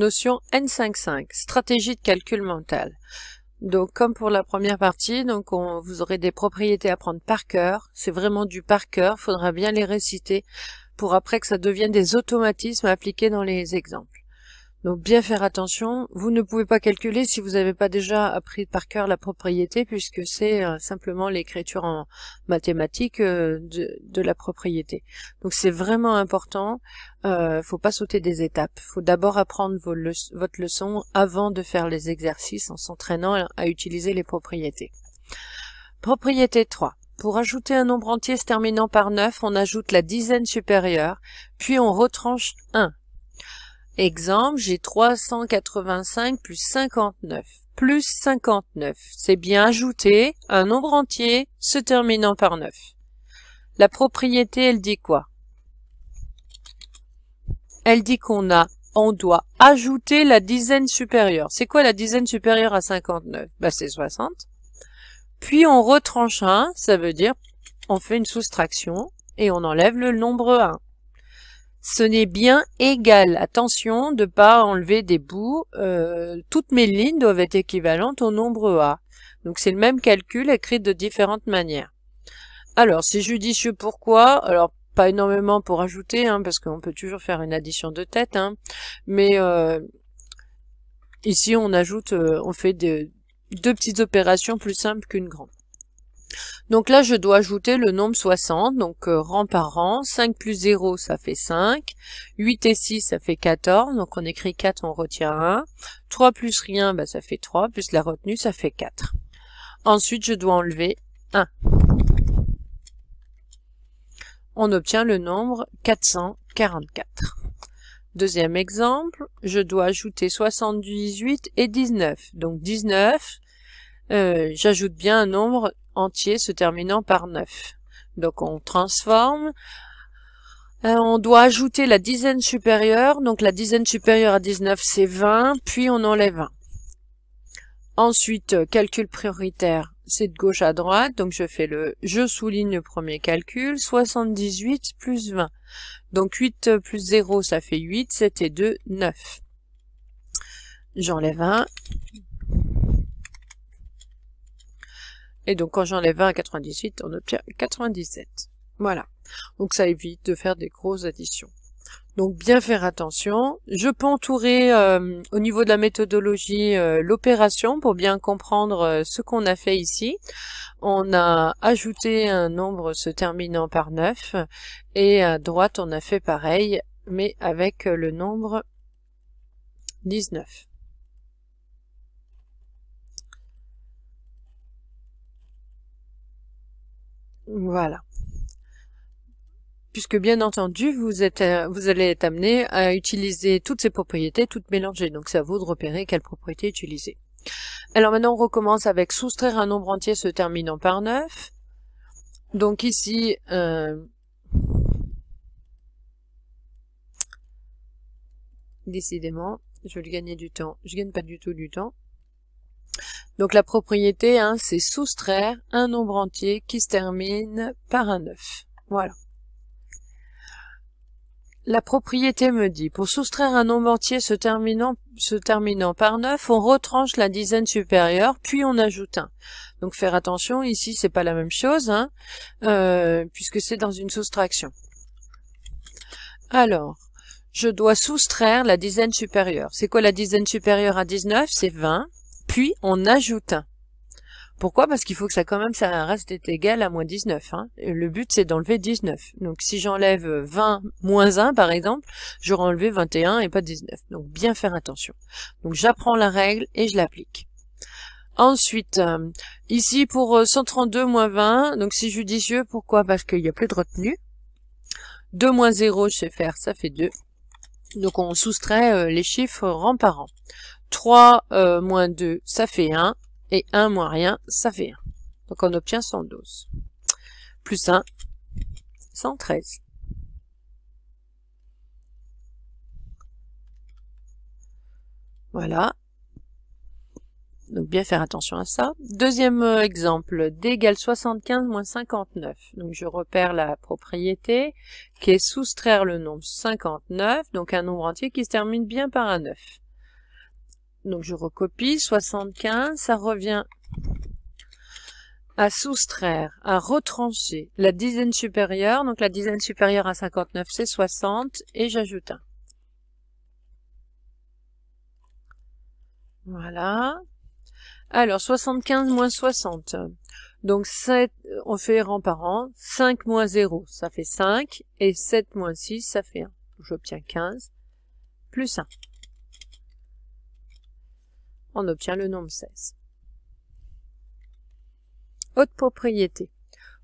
notion N55, stratégie de calcul mental. Donc comme pour la première partie, donc vous aurez des propriétés à prendre par cœur, c'est vraiment du par cœur, faudra bien les réciter pour après que ça devienne des automatismes appliqués dans les exemples. Donc bien faire attention, vous ne pouvez pas calculer si vous n'avez pas déjà appris par cœur la propriété puisque c'est euh, simplement l'écriture en mathématiques euh, de, la propriété. Donc c'est vraiment important, euh, faut pas sauter des étapes. faut d'abord apprendre votre leçon avant de faire les exercices en s'entraînant à utiliser les propriétés. Propriété 3. Pour ajouter un nombre entier se terminant par 9, on ajoute la dizaine supérieure, puis on retranche 1 Exemple, j'ai 385 plus 59 plus 59. C'est bien ajouter un nombre entier se terminant par 9. La propriété, elle dit quoi Elle dit qu'on a, on doit ajouter la dizaine supérieure. C'est quoi la dizaine supérieure à 59 Bah c'est 60. Puis on retranche 1, ça veut dire on fait une soustraction et on enlève le nombre 1 ce n'est bien égal. Attention de ne pas enlever des bouts. Euh, toutes mes lignes doivent être équivalentes au nombre A. Donc c'est le même calcul écrit de différentes manières. Alors, c'est judicieux pourquoi Alors, pas énormément pour ajouter, hein, parce qu'on peut toujours faire une addition de tête. Hein. mais euh, ici, on ajoute, euh, on fait deux petites opérations plus simples qu'une grande. Donc là, je dois ajouter le nombre 60, donc euh, rang par rang. 5 plus 0, ça fait 5. 8 et 6, ça fait 14. Donc on écrit 4, on retient 1. 3 plus rien, bah, ça fait 3. Plus la retenue, ça fait 4. Ensuite, je dois enlever 1. On obtient le nombre 444. Deuxième exemple, je dois ajouter 78 et 19. Donc 19, euh, j'ajoute bien un nombre entier se terminant par 9. Donc on transforme. Euh, on doit ajouter la dizaine supérieure. Donc la dizaine supérieure à 19, c'est 20. Puis on enlève 1. Ensuite, euh, calcul prioritaire, c'est de gauche à droite. Donc je fais le, je souligne le premier calcul. 78 plus 20. Donc 8 plus 0, ça fait 8. 7 et 2, 9. J'enlève 1. Et donc quand j'enlève 20 à 98, on obtient 97. Voilà. Donc ça évite de faire des grosses additions. Donc bien faire attention. Je peux entourer euh, au niveau de la méthodologie euh, l'opération pour bien comprendre euh, ce qu'on a fait ici. On a ajouté un nombre se terminant par 9 et à droite on a fait pareil mais avec le nombre 19. Voilà. Puisque bien entendu, vous êtes, euh, vous allez être amené à utiliser toutes ces propriétés, toutes mélangées. Donc c'est à vous de repérer quelle propriétés utiliser. Alors maintenant, on recommence avec soustraire un nombre entier se terminant par 9. Donc ici, euh, décidément, je vais gagner du temps. Je gagne pas du tout du temps. Donc la propriété, hein, c'est soustraire un nombre entier qui se termine par un 9. Voilà. La propriété me dit, pour soustraire un nombre entier se terminant, par 9, on retranche la dizaine supérieure, puis on ajoute un. Donc faire attention, ici c'est pas la même chose, hein, euh, puisque c'est dans une soustraction. Alors, je dois soustraire la dizaine supérieure. C'est quoi la dizaine supérieure à 19 C'est 20 puis on ajoute 1. Pourquoi Parce qu'il faut que ça quand même ça reste égal à moins 19. Hein. Le but c'est d'enlever 19. Donc si j'enlève 20 moins 1 par exemple, j'aurai enlevé 21 et pas 19. Donc bien faire attention. Donc j'apprends la règle et je l'applique. Ensuite, euh, ici pour 132 euh, moins 20, donc c'est judicieux. Pourquoi Parce qu'il n'y a plus de retenue. 2 moins 0, je sais faire, ça fait 2. Donc on soustrait euh, les chiffres rang par rang. 3 euh, moins 2, ça fait 1. Et 1 moins rien, ça fait 1. Donc on obtient 112. Plus 1, 113. Voilà. Donc bien faire attention à ça. Deuxième euh, exemple, d égale 75 moins 59. Donc je repère la propriété qui est soustraire le nombre 59, donc un nombre entier qui se termine bien par un 9 donc je recopie, 75, ça revient à soustraire, à retrancher la dizaine supérieure, donc la dizaine supérieure à 59 c'est 60, et j'ajoute 1. Voilà. Alors 75 moins 60, donc 7, on fait rang par rang, 5 moins 0 ça fait 5, et 7 moins 6 ça fait 1, j'obtiens 15, plus 1 on obtient le nombre 16. Autre propriété.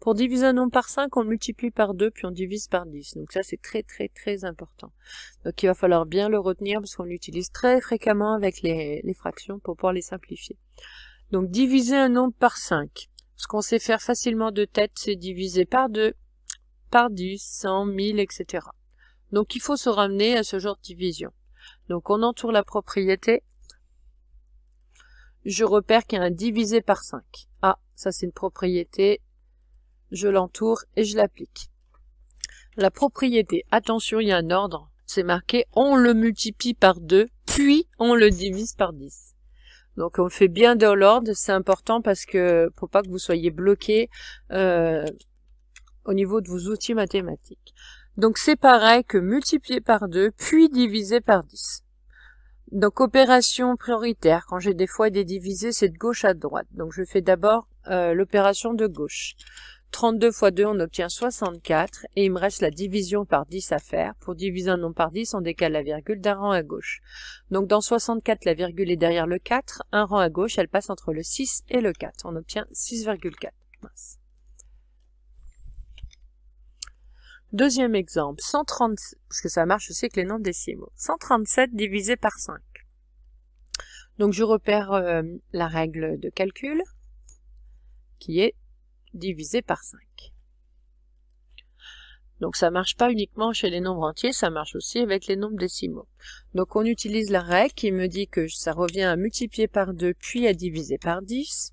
Pour diviser un nombre par 5, on multiplie par 2, puis on divise par 10. Donc ça, c'est très très très important. Donc il va falloir bien le retenir, parce qu'on l'utilise très fréquemment avec les, les, fractions pour pouvoir les simplifier. Donc diviser un nombre par 5. Ce qu'on sait faire facilement de tête, c'est diviser par 2, par 10, 100, 1000, etc. Donc il faut se ramener à ce genre de division. Donc on entoure la propriété je repère qu'il y a un divisé par 5. Ah, ça c'est une propriété, je l'entoure et je l'applique. La propriété, attention, il y a un ordre, c'est marqué on le multiplie par 2, puis on le divise par 10. Donc on le fait bien dans l'ordre, c'est important parce que pour pas que vous soyez bloqué euh, au niveau de vos outils mathématiques. Donc c'est pareil que multiplier par 2, puis diviser par 10. Donc opération prioritaire, quand j'ai des fois des divisés, c'est de gauche à droite. Donc je fais d'abord euh, l'opération de gauche. 32 x 2, on obtient 64, et il me reste la division par 10 à faire. Pour diviser un nombre par 10, on décale la virgule d'un rang à gauche. Donc dans 64, la virgule est derrière le 4, un rang à gauche, elle passe entre le 6 et le 4. On obtient 6,4. Deuxième exemple, 130, parce que ça marche aussi avec les nombres décimaux. 137 divisé par 5. Donc je repère euh, la règle de calcul qui est divisé par 5. Donc ça marche pas uniquement chez les nombres entiers, ça marche aussi avec les nombres décimaux. Donc on utilise la règle qui me dit que ça revient à multiplier par 2 puis à diviser par 10.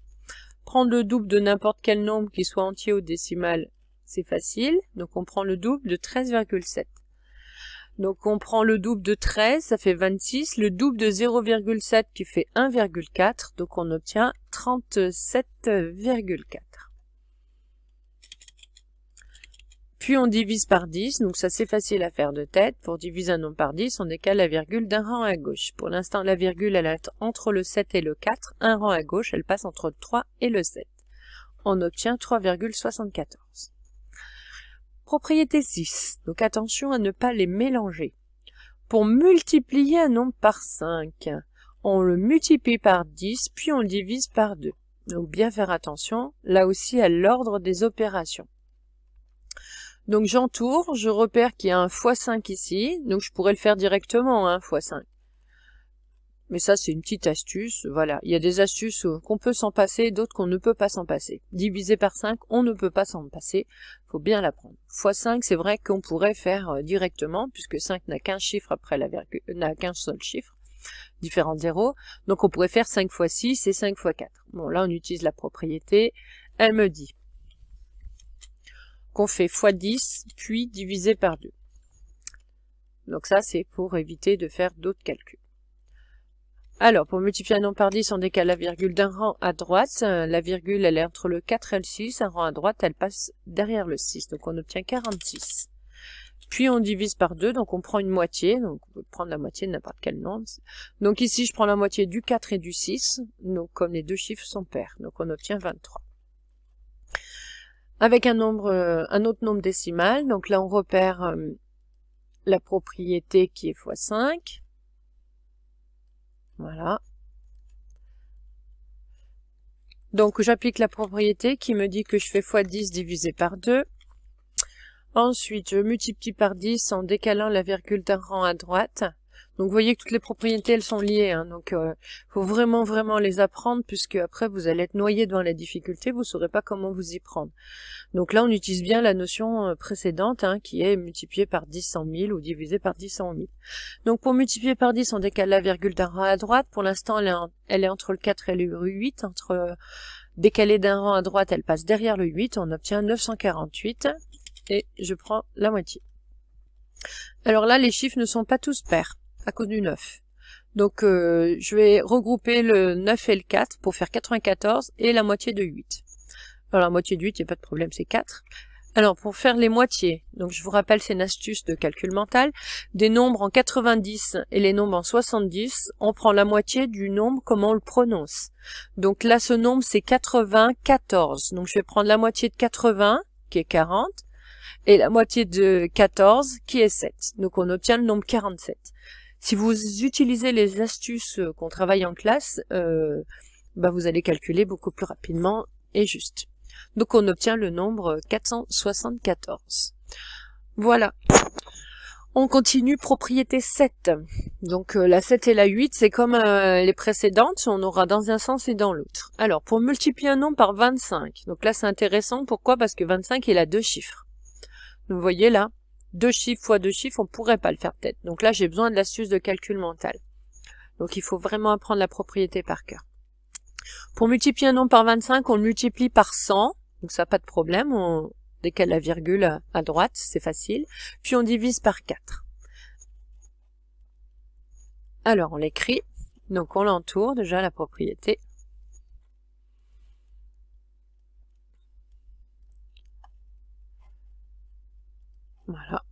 Prendre le double de n'importe quel nombre qui soit entier ou décimal c'est facile, donc on prend le double de 13,7. Donc on prend le double de 13, ça fait 26, le double de 0,7 qui fait 1,4, donc on obtient 37,4. Puis on divise par 10, donc ça c'est facile à faire de tête. Pour diviser un nombre par 10, on décale la virgule d'un rang à gauche. Pour l'instant, la virgule, elle est entre le 7 et le 4. Un rang à gauche, elle passe entre le 3 et le 7. On obtient 3,74. Propriété 6. Donc attention à ne pas les mélanger. Pour multiplier un nombre par 5, on le multiplie par 10, puis on le divise par 2. Donc bien faire attention, là aussi, à l'ordre des opérations. Donc j'entoure, je repère qu'il y a un x5 ici, donc je pourrais le faire directement, hein, x5. Mais ça, c'est une petite astuce. Voilà, il y a des astuces euh, qu'on peut s'en passer, d'autres qu'on ne peut pas s'en passer. Diviser par 5, on ne peut pas s'en passer. faut bien l'apprendre. x5, c'est vrai qu'on pourrait faire euh, directement, puisque 5 n'a qu'un chiffre après la virgule, n'a qu'un seul chiffre, différent de 0. Donc on pourrait faire 5 x 6 et 5 x 4. Bon, là, on utilise la propriété. Elle me dit qu'on fait x 10, puis diviser par 2. Donc ça, c'est pour éviter de faire d'autres calculs. Alors, pour multiplier un nombre par 10, on décale la virgule d'un rang à droite. Euh, la virgule, elle est entre le 4 et le 6. Un rang à droite, elle passe derrière le 6. Donc, on obtient 46. Puis, on divise par 2. Donc, on prend une moitié. Donc, on peut prendre la moitié de n'importe quel nombre. Donc, ici, je prends la moitié du 4 et du 6. Donc, comme les deux chiffres sont pairs. Donc, on obtient 23. Avec un, nombre, euh, un autre nombre décimal. Donc, là, on repère euh, la propriété qui est x5 voilà. Donc j'applique la propriété qui me dit que je fais x10 divisé par 2. Ensuite, je multiplie par 10 en décalant la virgule d'un rang à droite. Donc vous voyez que toutes les propriétés, elles sont liées. Hein. donc il euh, faut vraiment, vraiment les apprendre, puisque après vous allez être noyé devant la difficulté, vous ne saurez pas comment vous y prendre. Donc là, on utilise bien la notion euh, précédente, hein, qui est multiplier par 10, 100 000 ou divisé par 10, 100 000. Donc pour multiplier par 10, on décale la virgule d'un rang à droite. Pour l'instant, elle, est entre le 4 et le 8, entre... Euh, décalée d'un rang à droite, elle passe derrière le 8, on obtient 948 et je prends la moitié. Alors là, les chiffres ne sont pas tous pairs à cause du 9. Donc euh, je vais regrouper le 9 et le 4 pour faire 94 et la moitié de 8. Alors la moitié de 8, il n'y a pas de problème, c'est 4. Alors pour faire les moitiés, donc je vous rappelle c'est une astuce de calcul mental, des nombres en 90 et les nombres en 70, on prend la moitié du nombre comme on le prononce. Donc là ce nombre c'est 94, donc je vais prendre la moitié de 80 qui est 40 et la moitié de 14 qui est 7, donc on obtient le nombre 47. Si vous utilisez les astuces euh, qu'on travaille en classe, euh, bah vous allez calculer beaucoup plus rapidement et juste. Donc on obtient le nombre 474. Voilà. On continue propriété 7. Donc euh, la 7 et la 8, c'est comme les précédentes, on aura dans un sens et dans l'autre. Alors pour multiplier un nombre par 25, donc là c'est intéressant, pourquoi Parce que 25 il a deux chiffres. Vous voyez là, deux chiffres fois deux chiffres, on pourrait pas le faire peut-être. Donc là, j'ai besoin de l'astuce de calcul mental. Donc il faut vraiment apprendre la propriété par cœur. Pour multiplier un nombre par 25, on le multiplie par 100, donc ça pas de problème, on décale la virgule à droite, c'est facile, puis on divise par 4. Alors on l'écrit, donc on l'entoure déjà la propriété. Voilà.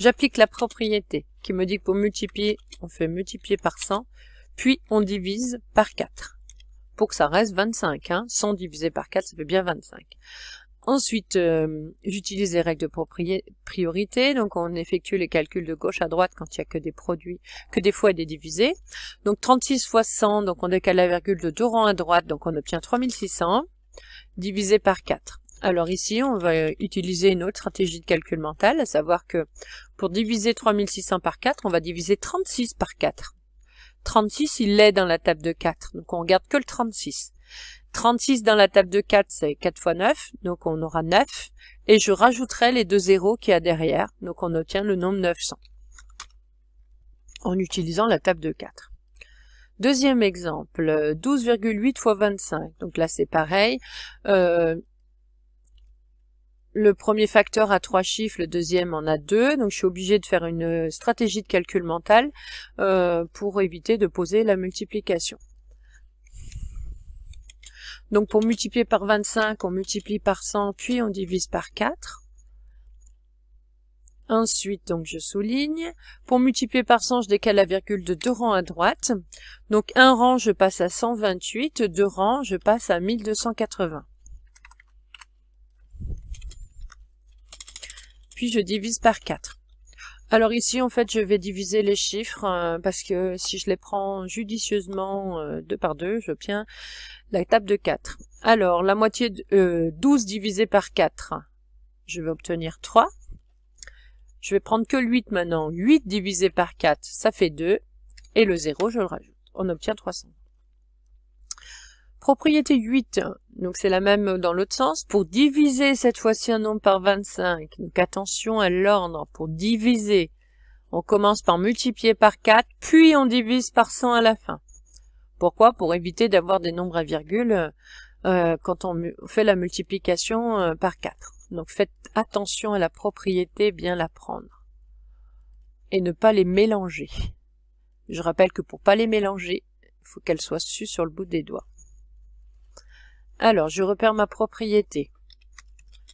J'applique la propriété qui me dit que pour multiplier, on fait multiplier par 100, puis on divise par 4 pour que ça reste 25. Hein. 100 divisé par 4, ça fait bien 25. Ensuite, euh, j'utilise les règles de priorité, donc on effectue les calculs de gauche à droite quand il n'y a que des produits, que des fois des divisés. Donc 36 fois 100, donc on décale la virgule de 2 rangs à droite, donc on obtient 3600, divisé par 4. Alors ici, on va utiliser une autre stratégie de calcul mental, à savoir que pour diviser 3600 par 4, on va diviser 36 par 4. 36, il est dans la table de 4, donc on garde que le 36. 36 dans la table de 4, c'est 4 fois 9, donc on aura 9, et je rajouterai les deux zéros qu'il y a derrière, donc on obtient le nombre 900, en utilisant la table de 4. Deuxième exemple, 12,8 fois 25, donc là c'est pareil, euh, le premier facteur a trois chiffres, le deuxième en a deux, donc je suis obligée de faire une euh, stratégie de calcul mental euh, pour éviter de poser la multiplication. Donc pour multiplier par 25, on multiplie par 100, puis on divise par 4. Ensuite, donc je souligne, pour multiplier par 100, je décale la virgule de deux rangs à droite. Donc un rang, je passe à 128, deux rangs, je passe à 1280. je divise par 4. Alors ici, en fait, je vais diviser les chiffres euh, parce que si je les prends judicieusement 2 euh, par deux, j'obtiens la table de 4. Alors, la moitié de 12 euh, divisé par 4, je vais obtenir 3. Je vais prendre que 8 maintenant. 8 divisé par 4, ça fait 2. Et le 0, je le rajoute. On obtient 300. Propriété 8, donc c'est la même dans l'autre sens, pour diviser cette fois-ci un nombre par 25. Donc attention à l'ordre, pour diviser, on commence par multiplier par 4, puis on divise par 100 à la fin. Pourquoi Pour éviter d'avoir des nombres à virgule euh, quand on fait la multiplication euh, par 4. Donc faites attention à la propriété, bien la prendre. Et ne pas les mélanger. Je rappelle que pour pas les mélanger, il faut qu'elles soient sues sur le bout des doigts. Alors, je repère ma propriété.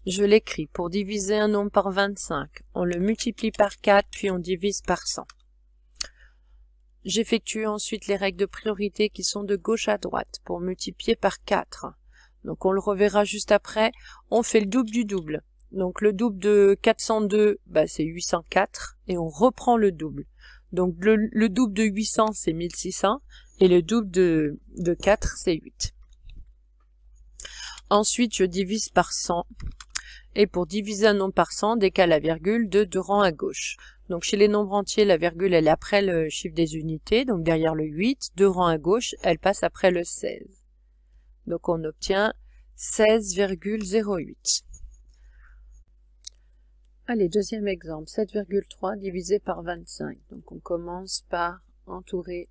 Je l'écris. Pour diviser un nombre par 25, on le multiplie par 4, puis on divise par 100. J'effectue ensuite les règles de priorité qui sont de gauche à droite pour multiplier par 4. Donc on le reverra juste après. On fait le double du double. Donc le double de 402, bah, c'est 804, et on reprend le double. Donc le, double de 800, c'est 1600, et le double de 4, c'est 8. Ensuite, je divise par 100. Et pour diviser un nombre par 100, décale la virgule de deux rangs à gauche. Donc chez les nombres entiers, la virgule, elle est après le chiffre des unités, donc derrière le 8. deux rangs à gauche, elle passe après le 16. Donc on obtient 16,08. Allez, deuxième exemple, 7,3 divisé par 25. Donc on commence par entourer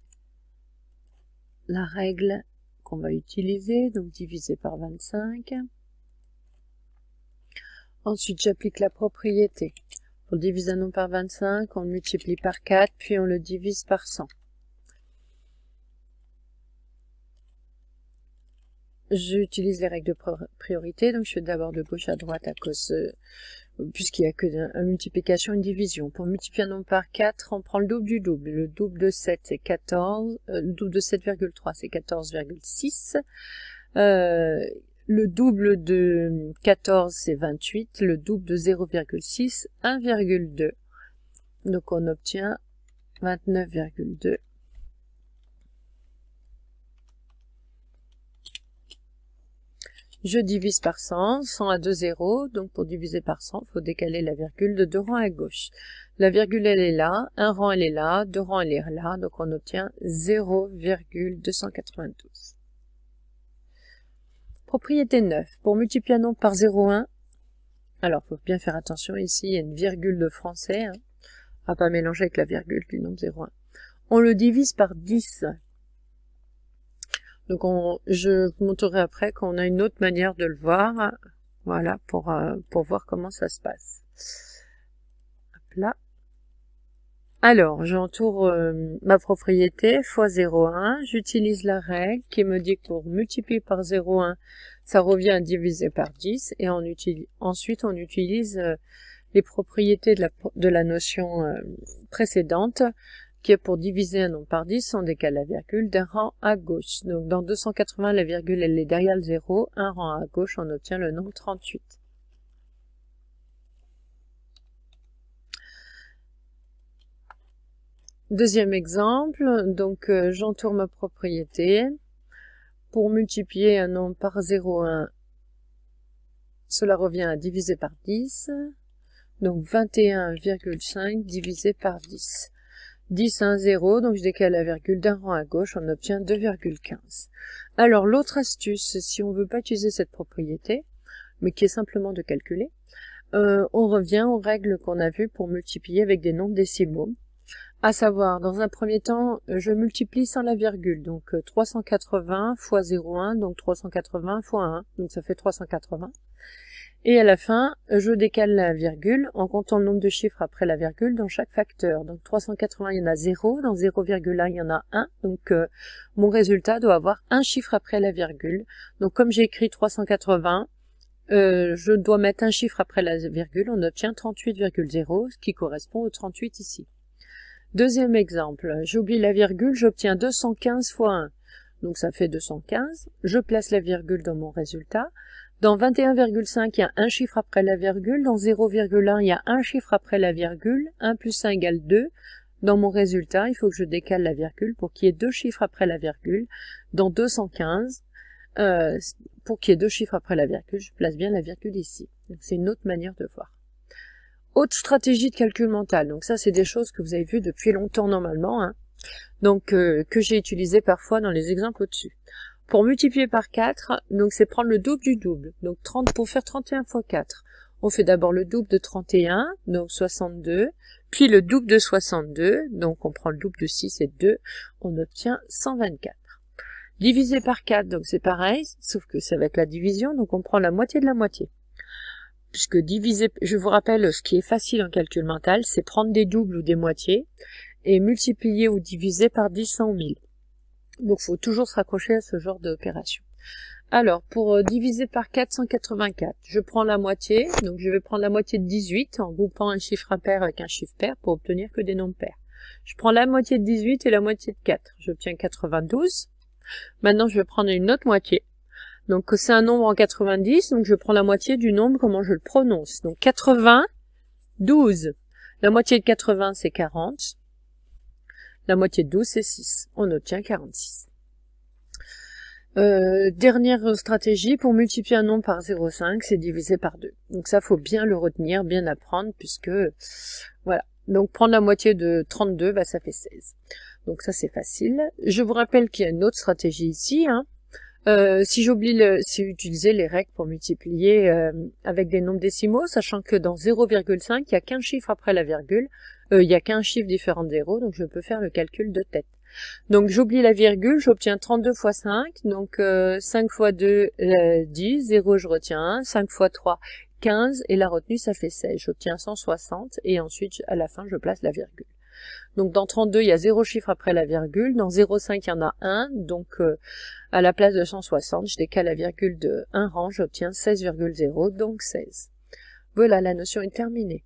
la règle qu'on va utiliser, donc divisé par 25. Ensuite, j'applique la propriété. Pour diviser un nombre par 25, on le multiplie par 4, puis on le divise par 100. j'utilise les règles de priorité, donc je fais d'abord de gauche à droite à cause, euh, puisqu'il n'y a que une multiplication, une division. Pour multiplier un nombre par 4, on prend le double du double. Le double de 7, c'est 14. le double de 7,3, c'est 14,6. Euh, le double de 14, c'est 28. Euh, le double de 0,6, 1,2. Donc on obtient 29,2 Je divise par 100, 100 à 2 0, donc pour diviser par 100, il faut décaler la virgule de deux rangs à gauche. La virgule, elle est là, un rang, elle est là, deux rangs, elle est là, donc on obtient 0,292. Propriété 9. Pour multiplier un nombre par 0,1, alors faut bien faire attention ici, il y a une virgule de français, hein, à pas mélanger avec la virgule du nombre 0,1. On le divise par 10. Donc je vous montrerai après qu'on a une autre manière de le voir, voilà, pour, euh, pour voir comment ça se passe. là. Alors, j'entoure euh, ma propriété fois 0,1, j'utilise la règle qui me dit que pour multiplier par 0,1, ça revient à diviser par 10, et ensuite on utilise euh, les propriétés de la notion précédente qui est pour diviser un nombre par 10 on décale la virgule d'un rang à gauche. Donc dans 280, la virgule elle est derrière le 0, un rang à gauche, on obtient le nombre 38. Deuxième exemple, donc euh, j'entoure ma propriété. Pour multiplier un nombre par 0,1, cela revient à diviser par 10. Donc 21,5 divisé par 10. 10, 1, 0, donc je décale la virgule d'un rang à gauche, on obtient 2,15. Alors l'autre astuce, si on veut pas utiliser cette propriété, mais qui est simplement de calculer, euh, on revient aux règles qu'on a vues pour multiplier avec des nombres décimaux, à savoir, dans un premier temps, je multiplie sans la virgule, donc 380 euh, fois 0,1, donc 380 fois 1, donc ça fait 380. Et à la fin, je décale la virgule en comptant le nombre de chiffres après la virgule dans chaque facteur. Donc 380, il y en a 0, dans 0,1, il y en a 1. Donc euh, mon résultat doit avoir un chiffre après la virgule. Donc comme j'ai écrit 380, euh, je dois mettre un chiffre après la virgule, on obtient 38,0, ce qui correspond au 38 ici. Deuxième exemple, j'oublie la virgule, j'obtiens 215 fois 1. Donc ça fait 215, je place la virgule dans mon résultat. Dans 21,5, il y a un chiffre après la virgule. Dans 0,1, il y a un chiffre après la virgule. 1 plus 1 égale 2. Dans mon résultat, il faut que je décale la virgule pour qu'il y ait deux chiffres après la virgule. Dans 215, euh, pour qu'il y ait deux chiffres après la virgule, je place bien la virgule ici. C'est une autre manière de voir. Autre stratégie de calcul mental. Donc ça, c'est des choses que vous avez vues depuis longtemps normalement. Hein. Donc euh, que j'ai utilisées parfois dans les exemples au-dessus pour multiplier par 4, donc c'est prendre le double du double. Donc 30 pour faire 31 fois 4. On fait d'abord le double de 31, donc 62, puis le double de 62, donc on prend le double de 6 et 2, on obtient 124. Divisé par 4, donc c'est pareil, sauf que c'est avec la division, donc on prend la moitié de la moitié. Puisque diviser, je vous rappelle, ce qui est facile en calcul mental, c'est prendre des doubles ou des moitiés, et multiplier ou diviser par 10, 100 ou 1000. Donc faut toujours se raccrocher à ce genre d'opération. Alors, pour euh, diviser par 484, je prends la moitié, donc je vais prendre la moitié de 18 en groupant un chiffre impair avec un chiffre pair pour obtenir que des nombres pairs. Je prends la moitié de 18 et la moitié de 4, j'obtiens 92. Maintenant, je vais prendre une autre moitié. Donc c'est un nombre en 90, donc je prends la moitié du nombre, comment je le prononce. Donc 12. La moitié de 80, c'est 40. La moitié de 12, c'est 6. On obtient 46. Euh, dernière stratégie, pour multiplier un nombre par 0,5, c'est diviser par 2. Donc ça, faut bien le retenir, bien apprendre, puisque... Voilà. Donc prendre la moitié de 32, bah, ça fait 16. Donc ça, c'est facile. Je vous rappelle qu'il y a une autre stratégie ici, hein, euh, si j'oublie, le, c'est utiliser les règles pour multiplier euh, avec des nombres décimaux, sachant que dans 0,5, il n'y a qu'un chiffre après la virgule, euh, il n'y a qu'un chiffre différent de 0, donc je peux faire le calcul de tête. Donc j'oublie la virgule, j'obtiens 32 fois 5, donc 5 fois 2, 10, 0 je retiens 1, 5 fois 3, 15, et la retenue ça fait 16, j'obtiens 160, et ensuite à la fin je place la virgule. Donc dans 32, il y a zéro chiffre après la virgule. Dans 0,5, il y en a 1. Donc euh, à la place de 160, je décale la virgule de 1 rang, j'obtiens 16,0, donc 16. Voilà, la notion est terminée.